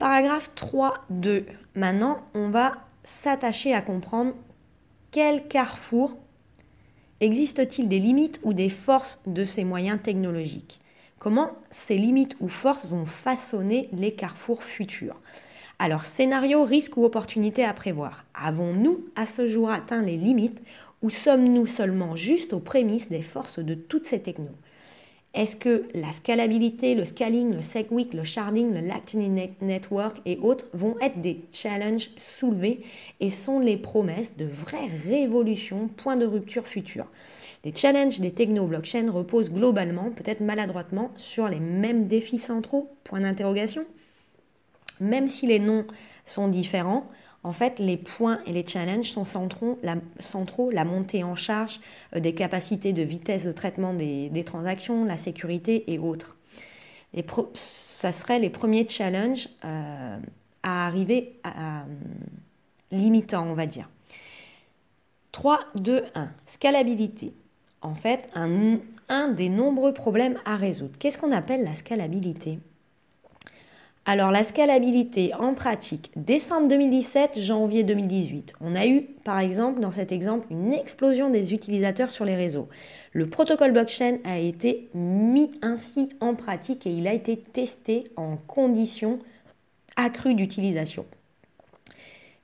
Paragraphe 3.2. Maintenant, on va s'attacher à comprendre quel carrefour existe-t-il des limites ou des forces de ces moyens technologiques Comment ces limites ou forces vont façonner les carrefours futurs Alors, scénario, risque ou opportunité à prévoir. Avons-nous à ce jour atteint les limites ou sommes-nous seulement juste aux prémices des forces de toutes ces technologies est-ce que la scalabilité, le scaling, le SegWit, le sharding, le Lightning Network et autres vont être des challenges soulevés et sont les promesses de vraies révolutions, points de rupture futurs Les challenges des techno-blockchains reposent globalement, peut-être maladroitement, sur les mêmes défis centraux Point d'interrogation. Même si les noms sont différents, en fait, les points et les challenges sont centraux la, la montée en charge euh, des capacités de vitesse de traitement des, transactions, la sécurité et autres. Ce serait les premiers challenges euh, à arriver à, limitant, on va dire. 3, 2, 1. Scalabilité. En fait, un des nombreux problèmes à résoudre. Qu'est-ce qu'on appelle la scalabilité alors la scalabilité en pratique, décembre 2017, janvier 2018, on a eu par exemple dans cet exemple une explosion des utilisateurs sur les réseaux. Le protocole blockchain a été mis ainsi en pratique et il a été testé en conditions accrues d'utilisation.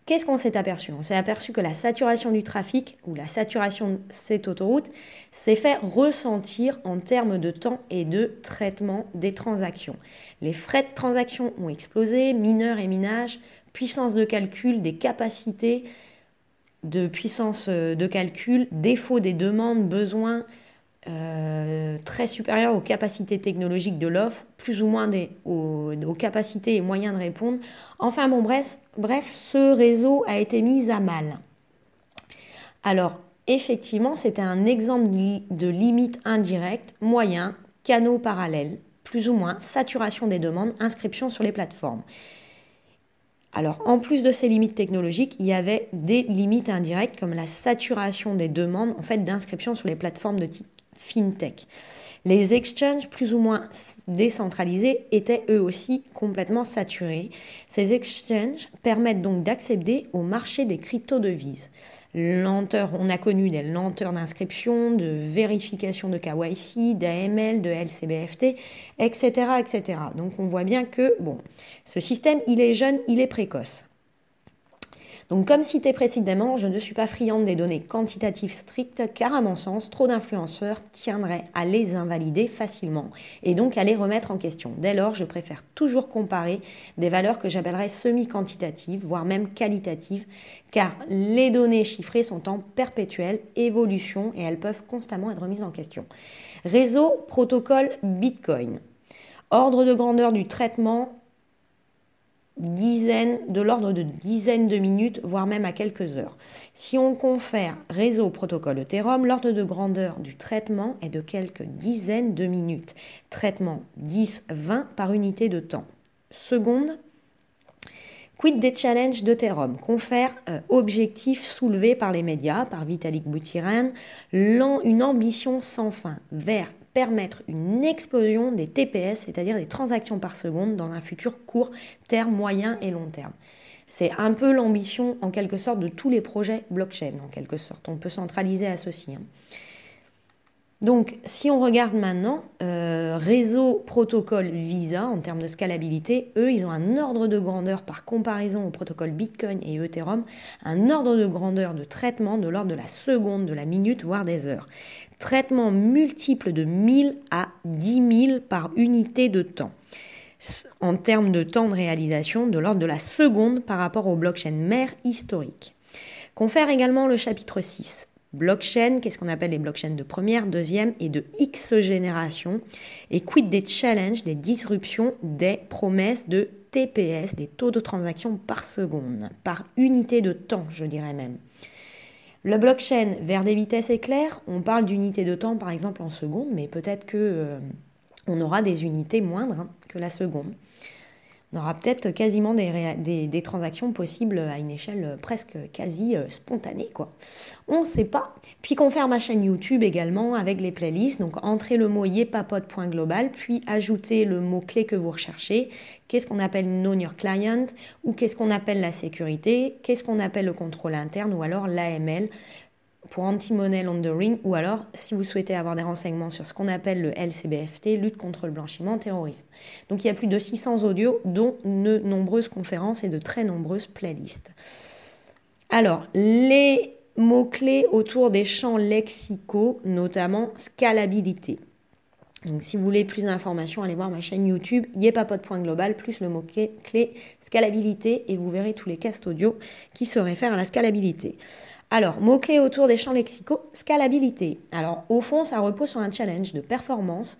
Qu'est-ce qu'on s'est aperçu On s'est aperçu que la saturation du trafic ou la saturation de cette autoroute s'est fait ressentir en termes de temps et de traitement des transactions. Les frais de transaction ont explosé, mineurs et minages, puissance de calcul, des capacités de puissance euh, de calcul, défaut des demandes, besoins, euh, très supérieure aux capacités technologiques de l'offre, plus ou moins des, aux, capacités et moyens de répondre. Enfin bon, bref, bref, ce réseau a été mis à mal. Alors, effectivement, c'était un exemple de limites indirectes, moyens, canaux parallèles, plus ou moins, saturation des demandes, inscription sur les plateformes. Alors, en plus de ces limites technologiques, il y avait des limites indirectes comme la saturation des demandes en fait d'inscription sur les plateformes de type fintech. Les exchanges plus ou moins décentralisés étaient eux aussi complètement saturés. Ces exchanges permettent donc d'accéder au marché des crypto-devises. Lenteur, on a connu des lenteurs d'inscription, de vérification de KYC, d'AML, de LCBFT, etc., etc. Donc on voit bien que bon, ce système, il est jeune, il est précoce. Donc comme cité précédemment, je ne suis pas friande des données quantitatives strictes car à mon sens, trop d'influenceurs tiendraient à les invalider facilement et donc à les remettre en question. Dès lors, je préfère toujours comparer des valeurs que j'appellerais semi-quantitatives, voire même qualitatives, car les données chiffrées sont en perpétuelle évolution et elles peuvent constamment être remises en question. Réseau, protocole, Bitcoin. Ordre de grandeur du traitement, dizaines, de l'ordre de dizaines de minutes, voire même à quelques heures. Si on confère réseau protocole Ethereum, l'ordre de grandeur du traitement est de quelques dizaines de minutes. Traitement 10-20 par unité de temps. Seconde, Quid des challenges de therum Confère euh, objectif soulevé par les médias, par Vitalik Buterin, une ambition sans fin vers permettre une explosion des TPS, c'est-à-dire des transactions par seconde, dans un futur court terme, moyen et long terme. C'est un peu l'ambition en quelque sorte de tous les projets blockchain, en quelque sorte. On peut centraliser à ceci. Hein. Donc, si on regarde maintenant, euh, réseau protocole Visa, en termes de scalabilité, eux, ils ont un ordre de grandeur par comparaison au protocole Bitcoin et Ethereum, un ordre de grandeur de traitement de l'ordre de la seconde, de la minute, voire des heures. Traitement multiple de 1000 à 10 000 par unité de temps. En termes de temps de réalisation, de l'ordre de la seconde par rapport au blockchain mère historique. Confère également le chapitre 6 blockchain, qu'est-ce qu'on appelle les blockchains de première, deuxième et de X génération, et quid des challenges, des disruptions, des promesses de TPS, des taux de transaction par seconde, par unité de temps, je dirais même. Le blockchain vers des vitesses éclairs, on parle d'unité de temps par exemple en seconde, mais peut-être que euh, on aura des unités moindres hein, que la seconde on aura peut-être quasiment des, transactions possibles à une échelle euh, presque quasi euh, spontanée. Quoi. On ne sait pas. Puis qu'on ferme ma chaîne YouTube également avec les playlists. Donc entrez le mot yepapote.global, puis ajoutez le mot-clé que vous recherchez. Qu'est-ce qu'on appelle non Your Client ou qu'est-ce qu'on appelle la sécurité Qu'est-ce qu'on appelle le contrôle interne ou alors l'AML pour anti-money laundering ou alors si vous souhaitez avoir des renseignements sur ce qu'on appelle le LCBFT, lutte contre le blanchiment, terrorisme. Donc il y a plus de 600 audios, dont de nombreuses conférences et de très nombreuses playlists. Alors, les mots-clés autour des champs lexicaux, notamment scalabilité. Donc si vous voulez plus d'informations, allez voir ma chaîne YouTube global plus le mot-clé scalabilité et vous verrez tous les castes audio qui se réfèrent à la scalabilité. Alors, mots-clés autour des champs lexicaux, scalabilité. Alors, au fond, ça repose sur un challenge de performance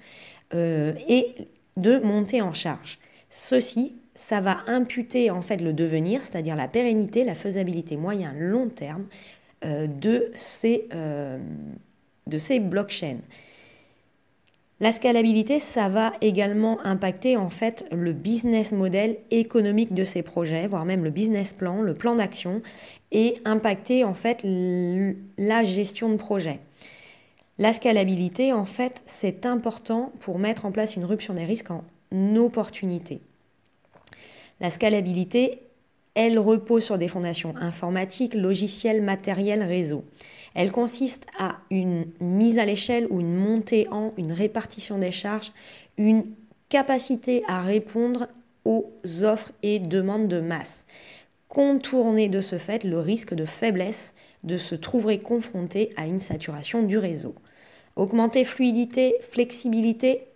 euh, et de montée en charge. Ceci, ça va imputer en fait le devenir, c'est-à-dire la pérennité, la faisabilité moyen, long terme euh, de, ces, euh, de ces blockchains. La scalabilité, ça va également impacter en fait le business model économique de ces projets, voire même le business plan, le plan d'action, et impacter en fait la gestion de projet. La scalabilité, en fait, c'est important pour mettre en place une rupture des risques en opportunité. La scalabilité, elle repose sur des fondations informatiques, logiciels, matériels, réseaux. Elle consiste à une mise à l'échelle ou une montée en, une répartition des charges, une capacité à répondre aux offres et demandes de masse contourner de ce fait le risque de faiblesse de se trouver confronté à une saturation du réseau. Augmenter fluidité, flexibilité,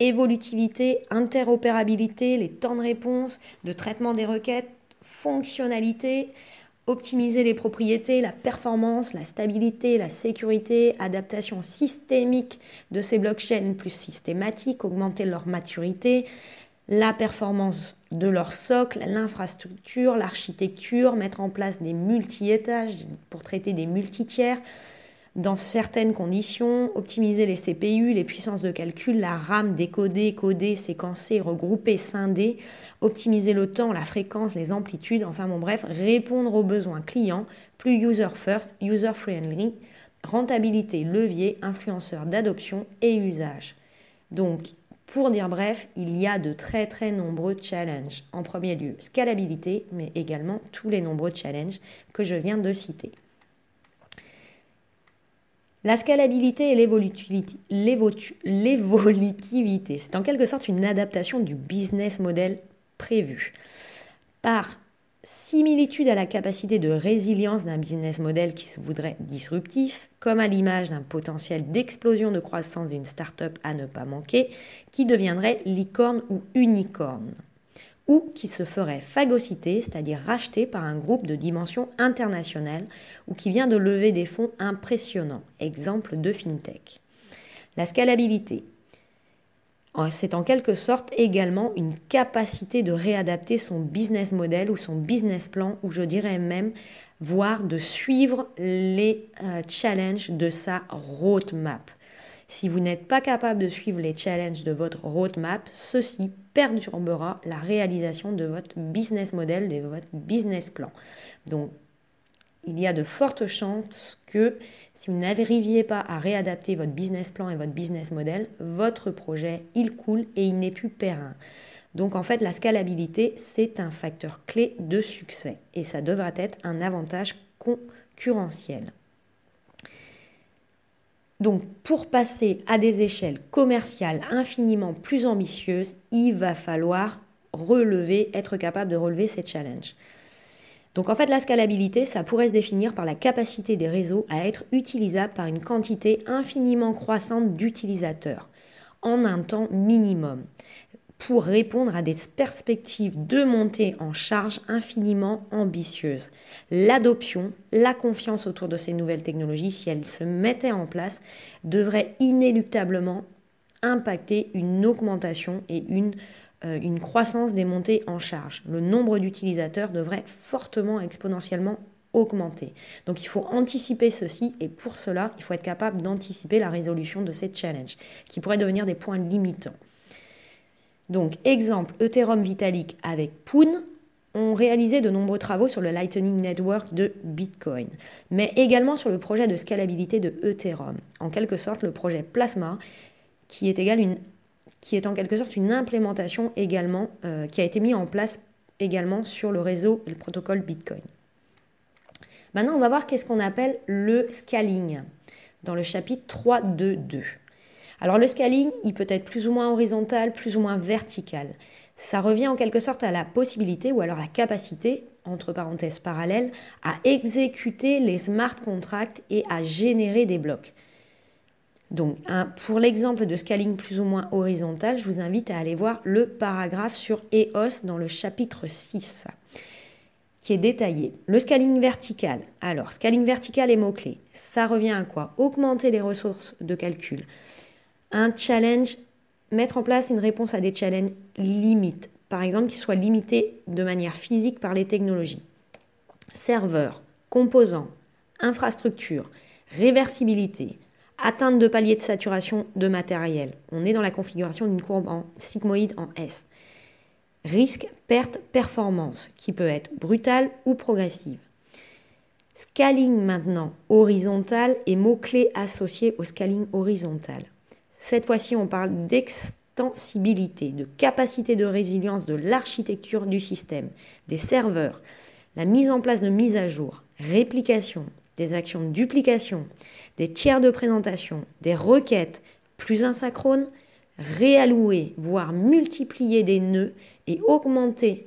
évolutivité, interopérabilité, les temps de réponse, de traitement des requêtes, fonctionnalité, optimiser les propriétés, la performance, la stabilité, la sécurité, adaptation systémique de ces blockchains plus systématiques, augmenter leur maturité, la performance de leur socle, l'infrastructure, l'architecture, mettre en place des multi-étages pour traiter des multi-tiers dans certaines conditions, optimiser les CPU, les puissances de calcul, la RAM, décoder, coder, séquencer, regrouper, scinder, optimiser le temps, la fréquence, les amplitudes, enfin bon bref, répondre aux besoins clients, plus user first, user friendly, rentabilité, levier, influenceur d'adoption et usage. Donc pour dire bref, il y a de très très nombreux challenges. En premier lieu, scalabilité, mais également tous les nombreux challenges que je viens de citer. La scalabilité et l'évolutivité, c'est en quelque sorte une adaptation du business model prévu par similitude à la capacité de résilience d'un business model qui se voudrait disruptif, comme à l'image d'un potentiel d'explosion de croissance d'une start-up à ne pas manquer, qui deviendrait licorne ou unicorne, ou qui se ferait phagocyter, c'est-à-dire racheter par un groupe de dimension internationale ou qui vient de lever des fonds impressionnants, exemple de FinTech. La scalabilité, c'est en quelque sorte également une capacité de réadapter son business model ou son business plan, ou je dirais même, voire de suivre les euh, challenges de sa roadmap. Si vous n'êtes pas capable de suivre les challenges de votre roadmap, ceci perturbera la réalisation de votre business model, de votre business plan. Donc il y a de fortes chances que si vous n'arriviez pas à réadapter votre business plan et votre business model, votre projet, il coule et il n'est plus périn. Donc en fait, la scalabilité, c'est un facteur clé de succès et ça devra être un avantage concurrentiel. Donc pour passer à des échelles commerciales infiniment plus ambitieuses, il va falloir relever, être capable de relever ces challenges. Donc en fait, la scalabilité, ça pourrait se définir par la capacité des réseaux à être utilisables par une quantité infiniment croissante d'utilisateurs en un temps minimum pour répondre à des perspectives de montée en charge infiniment ambitieuses. L'adoption, la confiance autour de ces nouvelles technologies, si elles se mettaient en place, devrait inéluctablement impacter une augmentation et une euh, une croissance des montées en charge. Le nombre d'utilisateurs devrait fortement, exponentiellement augmenter. Donc il faut anticiper ceci et pour cela, il faut être capable d'anticiper la résolution de ces challenges qui pourraient devenir des points limitants. Donc exemple, Ethereum Vitalik avec Poon ont réalisé de nombreux travaux sur le Lightning Network de Bitcoin, mais également sur le projet de scalabilité de Ethereum, en quelque sorte le projet Plasma, qui est égal une qui est en quelque sorte une implémentation également, euh, qui a été mise en place également sur le réseau et le protocole Bitcoin. Maintenant, on va voir qu'est-ce qu'on appelle le scaling dans le chapitre 3.2.2. Alors le scaling, il peut être plus ou moins horizontal, plus ou moins vertical. Ça revient en quelque sorte à la possibilité ou alors la capacité, entre parenthèses parallèles, à exécuter les smart contracts et à générer des blocs. Donc, pour l'exemple de scaling plus ou moins horizontal, je vous invite à aller voir le paragraphe sur EOS dans le chapitre 6, qui est détaillé. Le scaling vertical. Alors, scaling vertical est mot-clé. Ça revient à quoi Augmenter les ressources de calcul. Un challenge, mettre en place une réponse à des challenges limites, par exemple, qui soient limités de manière physique par les technologies. Serveurs, composants, infrastructures, réversibilité, Atteinte de palier de saturation de matériel. On est dans la configuration d'une courbe en sigmoïde en S. Risque, perte, performance, qui peut être brutale ou progressive. Scaling maintenant horizontal et mots-clés associés au scaling horizontal. Cette fois-ci, on parle d'extensibilité, de capacité de résilience de l'architecture du système, des serveurs, la mise en place de mises à jour, réplication, des actions de duplication, des tiers de présentation, des requêtes plus asynchrones, réallouer, voire multiplier des nœuds et augmenter,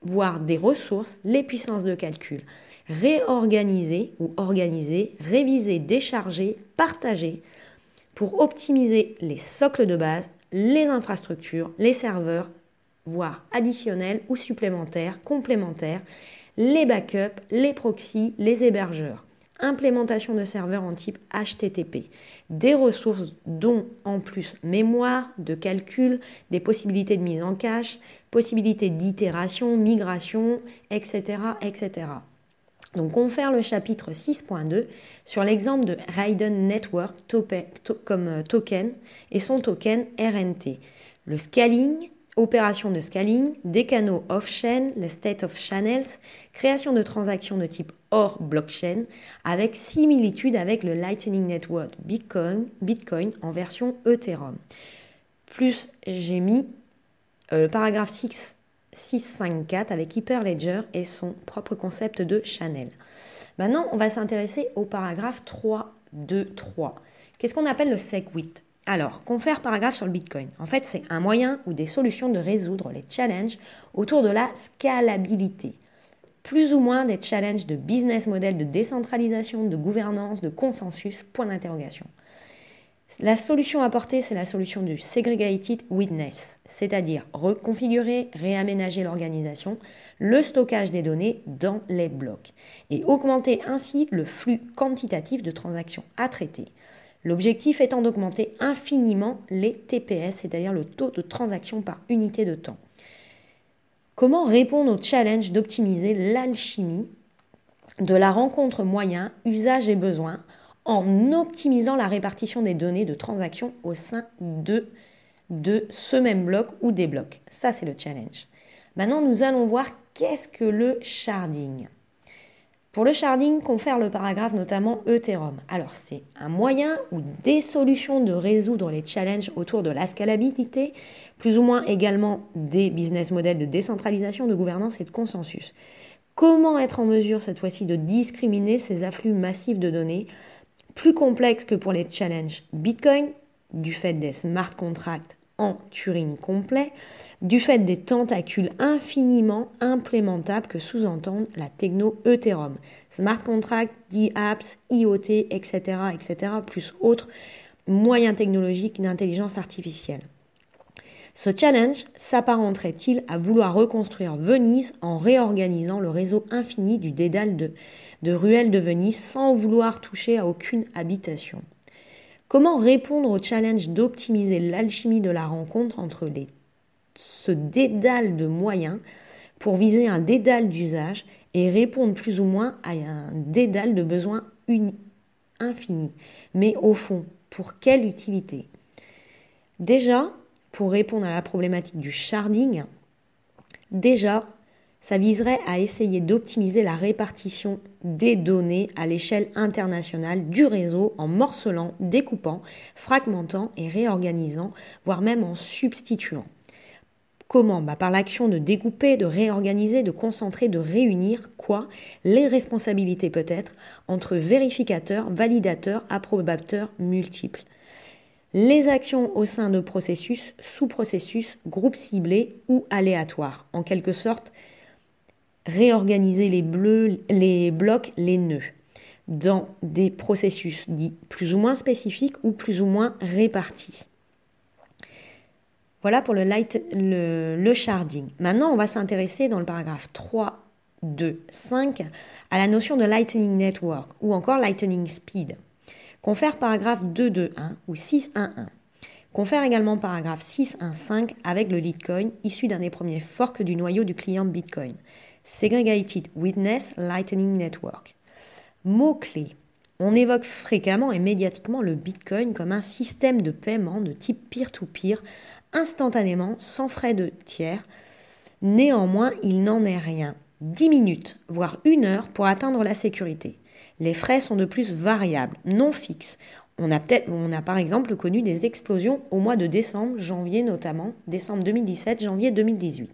voire des ressources, les puissances de calcul, réorganiser ou organiser, réviser, décharger, partager, pour optimiser les socles de base, les infrastructures, les serveurs, voire additionnels ou supplémentaires, complémentaires, les backups, les proxys, les hébergeurs implémentation de serveurs en type HTTP, des ressources dont en plus mémoire, de calcul, des possibilités de mise en cache, possibilités d'itération, migration, etc., etc. Donc on fait le chapitre 6.2 sur l'exemple de Raiden Network comme euh, token et son token RNT. Le scaling, Opération de scaling, des canaux off-chain, les state of channels, création de transactions de type hors blockchain, avec similitude avec le Lightning Network Bitcoin, Bitcoin en version Ethereum. Plus j'ai mis euh, le paragraphe 6, 654 avec Hyperledger et son propre concept de channel. Maintenant, on va s'intéresser au paragraphe 323. Qu'est-ce qu'on appelle le SegWit alors, confère paragraphe sur le Bitcoin. En fait, c'est un moyen ou des solutions de résoudre les challenges autour de la scalabilité. Plus ou moins des challenges de business model, de décentralisation, de gouvernance, de consensus, point d'interrogation. La solution apportée, c'est la solution du Segregated Witness, c'est-à-dire reconfigurer, réaménager l'organisation, le stockage des données dans les blocs, et augmenter ainsi le flux quantitatif de transactions à traiter L'objectif étant d'augmenter infiniment les TPS, c'est-à-dire le taux de transaction par unité de temps. Comment répondre au challenge d'optimiser l'alchimie de la rencontre moyen, usage et besoin en optimisant la répartition des données de transaction au sein de, de ce même bloc ou des blocs Ça, c'est le challenge. Maintenant, nous allons voir qu'est-ce que le sharding. Pour le sharding, confère le paragraphe notamment Ethereum. Alors, c'est un moyen ou des solutions de résoudre les challenges autour de la scalabilité, plus ou moins également des business models de décentralisation, de gouvernance et de consensus. Comment être en mesure cette fois-ci de discriminer ces afflux massifs de données, plus complexes que pour les challenges Bitcoin, du fait des smart contracts en Turing complet du fait des tentacules infiniment implémentables que sous-entendent la techno Ethereum. Smart contract, D-apps, IoT, etc., etc., plus autres moyens technologiques d'intelligence artificielle. Ce challenge s'apparenterait-il à vouloir reconstruire Venise en réorganisant le réseau infini du dédale de ruelles de Venise sans vouloir toucher à aucune habitation Comment répondre au challenge d'optimiser l'alchimie de la rencontre entre ce dédale de moyens pour viser un dédale d'usage et répondre plus ou moins à un dédale de besoins infinis Mais au fond, pour quelle utilité Déjà, pour répondre à la problématique du sharding, déjà, ça viserait à essayer d'optimiser la répartition des données à l'échelle internationale du réseau en morcelant, découpant, fragmentant et réorganisant, voire même en substituant. Comment bah, Par l'action de découper, de réorganiser, de concentrer, de réunir quoi Les responsabilités peut-être entre vérificateurs, validateurs, approbateurs multiples. Les actions au sein de processus, sous-processus, groupes ciblés ou aléatoires. En quelque sorte, réorganiser les, bleus, les blocs, les nœuds, dans des processus dits plus ou moins spécifiques ou plus ou moins répartis. Voilà pour le, light, le, sharding. Maintenant, on va s'intéresser dans le paragraphe 3, 2, 5 à la notion de Lightning Network ou encore Lightning Speed. Confère paragraphe 2, 2, 1 ou 6, 1, 1. Confère également paragraphe 6, 1, 5 avec le Litecoin issu d'un des premiers forks du noyau du client Bitcoin. Segregated Witness Lightning Network. ». Mot-clé. On évoque fréquemment et médiatiquement le Bitcoin comme un système de paiement de type peer-to-peer, instantanément, sans frais de tiers. Néanmoins, il n'en est rien. 10 minutes, voire une heure pour atteindre la sécurité. Les frais sont de plus variables, non fixes. On a, peut-être, on a par exemple connu des explosions au mois de décembre, janvier notamment, décembre 2017, janvier 2018.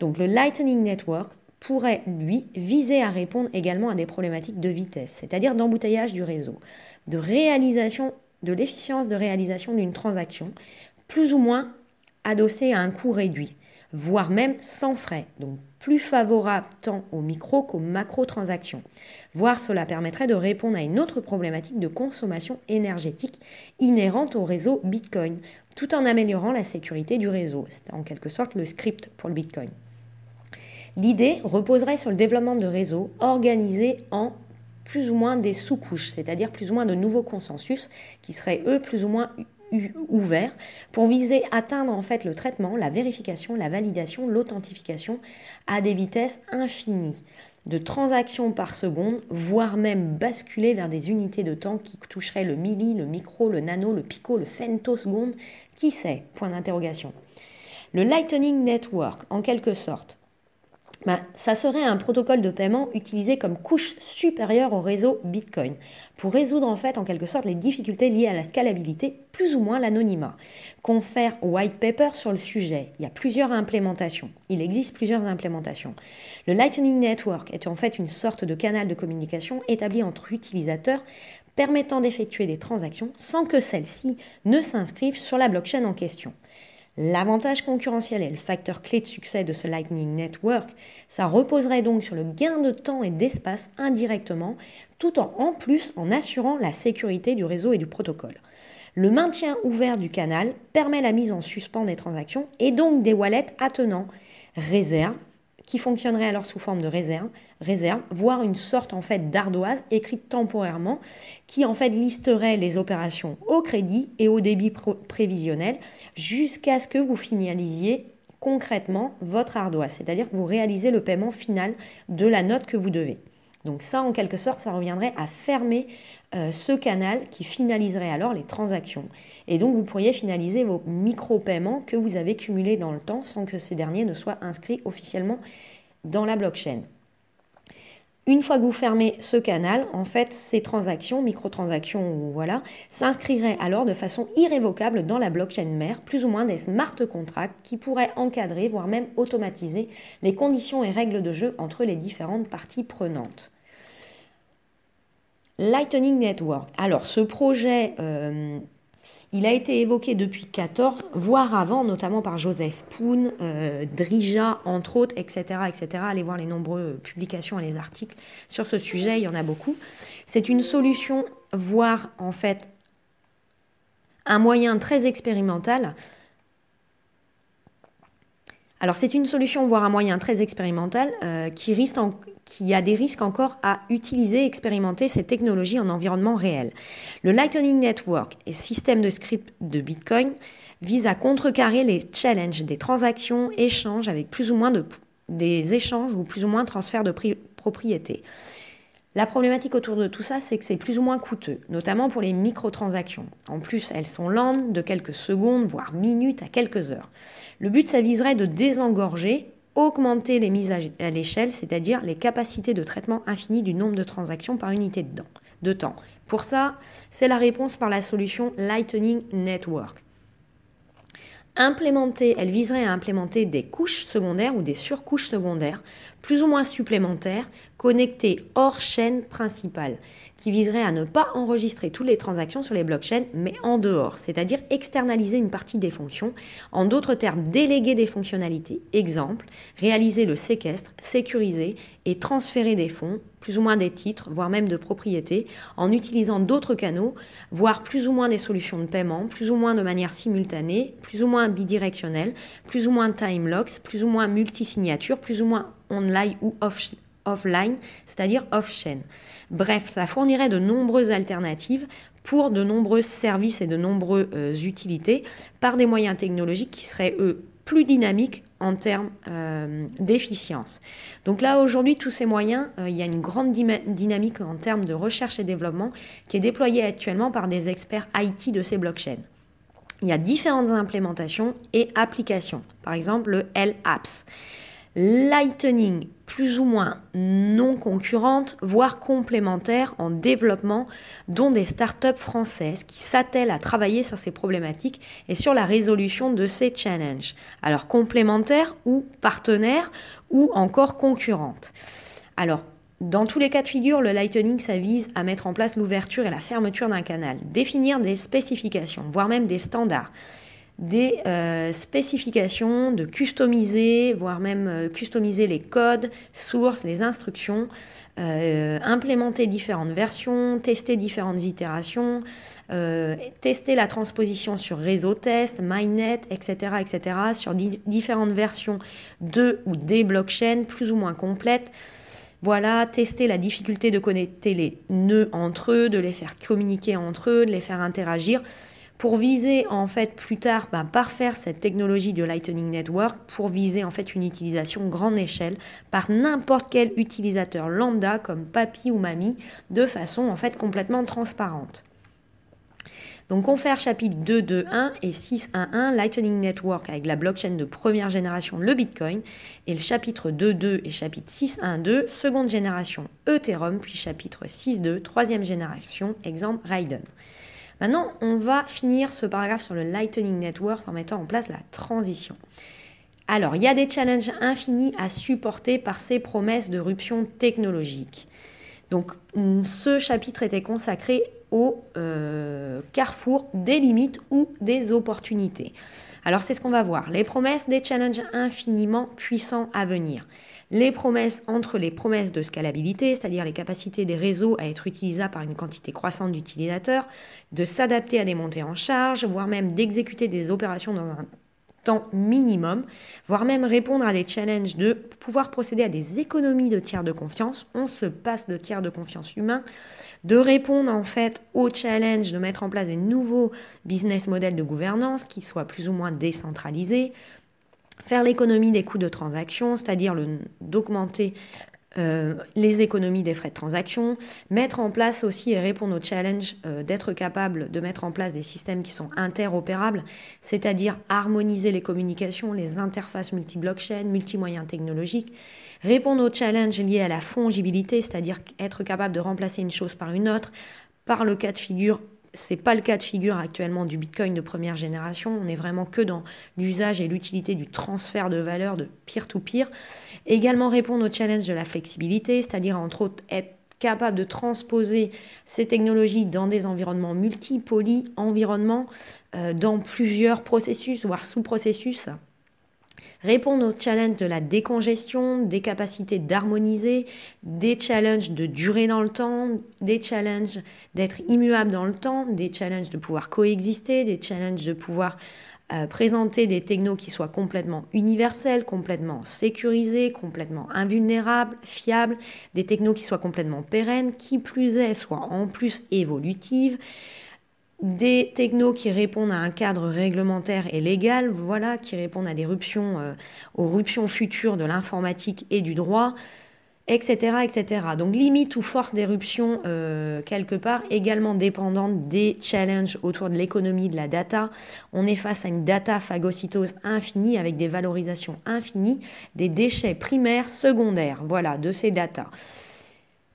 Donc le Lightning Network pourrait, lui, viser à répondre également à des problématiques de vitesse, c'est-à-dire d'embouteillage du réseau, de réalisation, de l'efficience de réalisation d'une transaction, plus ou moins adossée à un coût réduit, voire même sans frais, donc plus favorable tant aux micro qu'aux macro-transactions. Voire cela permettrait de répondre à une autre problématique de consommation énergétique inhérente au réseau Bitcoin, tout en améliorant la sécurité du réseau. C'est en quelque sorte le script pour le Bitcoin. L'idée reposerait sur le développement de réseaux organisés en plus ou moins des sous-couches, c'est-à-dire plus ou moins de nouveaux consensus qui seraient eux plus ou moins ouverts pour viser à atteindre en fait le traitement, la vérification, la validation, l'authentification à des vitesses infinies de transactions par seconde, voire même basculer vers des unités de temps qui toucheraient le milli, le micro, le nano, le pico, le femtoseconde, qui sait Point d'interrogation. Le Lightning Network, en quelque sorte, bah, ça serait un protocole de paiement utilisé comme couche supérieure au réseau Bitcoin pour résoudre en fait en quelque sorte les difficultés liées à la scalabilité, plus ou moins l'anonymat. Confère white paper sur le sujet. Il y a plusieurs implémentations. Il existe plusieurs implémentations. Le Lightning Network est en fait une sorte de canal de communication établi entre utilisateurs permettant d'effectuer des transactions sans que celles-ci ne s'inscrivent sur la blockchain en question. L'avantage concurrentiel est le facteur clé de succès de ce Lightning Network, ça reposerait donc sur le gain de temps et d'espace indirectement, tout en en plus en assurant la sécurité du réseau et du protocole. Le maintien ouvert du canal permet la mise en suspens des transactions et donc des wallets attenants, réserve qui fonctionnerait alors sous forme de réserve, réserve voire une sorte en fait d'ardoise écrite temporairement, qui en fait listerait les opérations au crédit et au débit prévisionnel jusqu'à ce que vous finalisiez concrètement votre ardoise, c'est-à-dire que vous réalisez le paiement final de la note que vous devez. Donc ça, en quelque sorte, ça reviendrait à fermer euh, ce canal qui finaliserait alors les transactions. Et donc vous pourriez finaliser vos micro-paiements que vous avez cumulés dans le temps sans que ces derniers ne soient inscrits officiellement dans la blockchain. Une fois que vous fermez ce canal, en fait, ces transactions, microtransactions, voilà, s'inscriraient alors de façon irrévocable dans la blockchain mère, plus ou moins des smart contracts qui pourraient encadrer, voire même automatiser les conditions et règles de jeu entre les différentes parties prenantes. Lightning Network. Alors ce projet, euh, il a été évoqué depuis 14, voire avant, notamment par Joseph Poon, euh, Drija, entre autres, etc., etc. Allez voir les nombreuses publications et les articles sur ce sujet, il y en a beaucoup. C'est une solution, voire en fait un moyen très expérimental alors c'est une solution, voire un moyen très expérimental, euh, qui, risque qui a des risques encore à utiliser et expérimenter ces technologies en environnement réel. Le Lightning Network et système de script de Bitcoin vise à contrecarrer les challenges des transactions, échanges avec plus ou moins de, des échanges ou plus ou moins transferts de propriété. La problématique autour de tout ça, c'est que c'est plus ou moins coûteux, notamment pour les microtransactions. En plus, elles sont lentes, de quelques secondes, voire minutes à quelques heures. Le but, ça viserait de désengorger, augmenter les mises à l'échelle, c'est-à-dire les capacités de traitement infinies du nombre de transactions par unité de temps. Pour ça, c'est la réponse par la solution Lightning Network implémenter, elle viserait à implémenter des couches secondaires ou des surcouches secondaires, plus ou moins supplémentaires, connectées hors chaîne principale, qui viserait à ne pas enregistrer toutes les transactions sur les blockchains, mais en dehors, c'est-à-dire externaliser une partie des fonctions, en d'autres termes déléguer des fonctionnalités, exemple, réaliser le séquestre, sécuriser et transférer des fonds, plus ou moins des titres, voire même de propriétés, en utilisant d'autres canaux, voire plus ou moins des solutions de paiement, plus ou moins de manière simultanée, plus ou moins bidirectionnelle, plus ou moins time locks, plus ou moins multisignature, plus ou moins online ou off offline, c'est-à-dire off-chain. Bref, ça fournirait de nombreuses alternatives pour de nombreux services et de nombreuses euh, utilités par des moyens technologiques qui seraient, eux, plus dynamiques en termes euh, d'efficience. Donc là, aujourd'hui, tous ces moyens, euh, il y a une grande dynamique en termes de recherche et développement qui est déployée actuellement par des experts IT de ces blockchains. Il y a différentes implémentations et applications, par exemple le L-Apps. Lightning, plus ou moins non concurrente, voire complémentaire en développement, dont des startups françaises qui s'attellent à travailler sur ces problématiques et sur la résolution de ces challenges. Alors complémentaire ou partenaire ou encore concurrente. Alors, dans tous les cas de figure, le lightning, ça vise à mettre en place l'ouverture et la fermeture d'un canal, définir des spécifications, voire même des standards, des euh, spécifications, de customiser, voire même euh, customiser les codes, sources, les instructions, euh, implémenter différentes versions, tester différentes itérations, tester la transposition sur réseau test, MyNet, etc., etc., sur différentes versions de ou des blockchains plus ou moins complètes. Voilà, tester la difficulté de connecter les nœuds entre eux, de les faire communiquer entre eux, de les faire interagir pour viser en fait plus tard, ben, par parfaire cette technologie de Lightning Network pour viser en fait une utilisation grande échelle par n'importe quel utilisateur lambda comme papy ou mamie de façon en fait complètement transparente. Donc on fait chapitre 2.2.1 et 6.1.1 Lightning Network avec la blockchain de première génération, le Bitcoin, et le chapitre 2.2 et chapitre 6.1.2, seconde génération Ethereum, puis chapitre 6.2, troisième génération, exemple Raiden. Maintenant, on va finir ce paragraphe sur le Lightning Network en mettant en place la transition. Alors, il y a des challenges infinis à supporter par ces promesses de ruption technologique. Donc, ce chapitre était consacré au euh, carrefour des limites ou des opportunités. Alors, c'est ce qu'on va voir. Les promesses des challenges infiniment puissants à venir. Les promesses entre les promesses de scalabilité, c'est-à-dire les capacités des réseaux à être utilisables par une quantité croissante d'utilisateurs, de s'adapter à des montées en charge, voire même d'exécuter des opérations dans un temps minimum, voire même répondre à des challenges de pouvoir procéder à des économies de tiers de confiance. On se passe de tiers de confiance humain, de répondre en fait aux challenges de mettre en place des nouveaux business models de gouvernance qui soient plus ou moins décentralisés, faire l'économie des coûts de transaction, c'est-à-dire d'augmenter euh, les économies des frais de transaction, mettre en place aussi et répondre au challenge euh, d'être capable de mettre en place des systèmes qui sont interopérables, c'est-à-dire harmoniser les communications, les interfaces multi-blockchain, multi-moyens technologiques, répondre au challenge lié à la fongibilité, c'est-à-dire être capable de remplacer une chose par une autre, par le cas de figure n'est pas le cas de figure actuellement du Bitcoin de première génération. On est vraiment que dans l'usage et l'utilité du transfert de valeur de peer-to-peer. Également répondre au challenge de la flexibilité, c'est-à-dire entre autres être capable de transposer ces technologies dans des environnements multi, environnements, euh, dans plusieurs processus, voire sous-processus répondre aux challenges de la décongestion, des capacités d'harmoniser, des challenges de durer dans le temps, des challenges d'être immuable dans le temps, des challenges de pouvoir coexister, des challenges de pouvoir euh, présenter des technos qui soient complètement universelles, complètement sécurisées, complètement invulnérables, fiables, des technos qui soient complètement pérennes, qui plus est soient en plus évolutives, des technos qui répondent à un cadre réglementaire et légal, voilà, qui répondent à des ruptions, euh, aux ruptions futures de l'informatique et du droit, etc., etc. Donc limite ou force d'éruption euh, quelque part, également dépendante des challenges autour de l'économie de la data. On est face à une data phagocytose infinie avec des valorisations infinies des déchets primaires, secondaires, voilà, de ces data.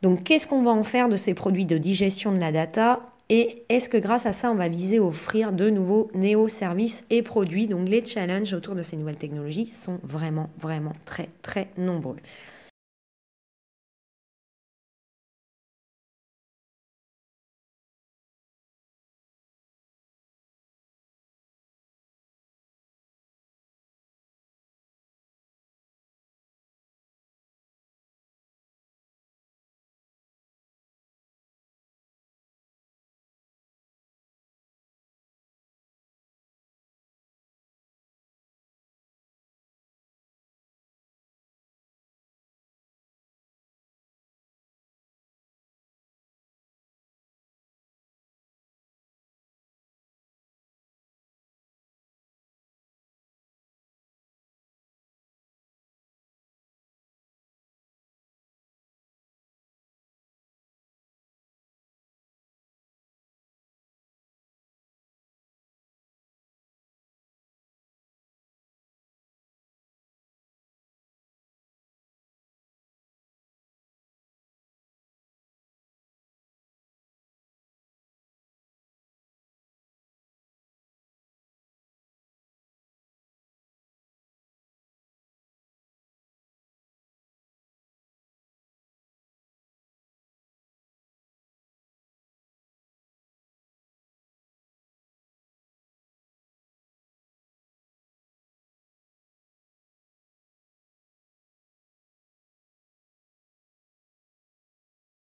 Donc qu'est-ce qu'on va en faire de ces produits de digestion de la data et est-ce que grâce à ça, on va viser à offrir de nouveaux néo-services et produits Donc les challenges autour de ces nouvelles technologies sont vraiment, vraiment très, très nombreux.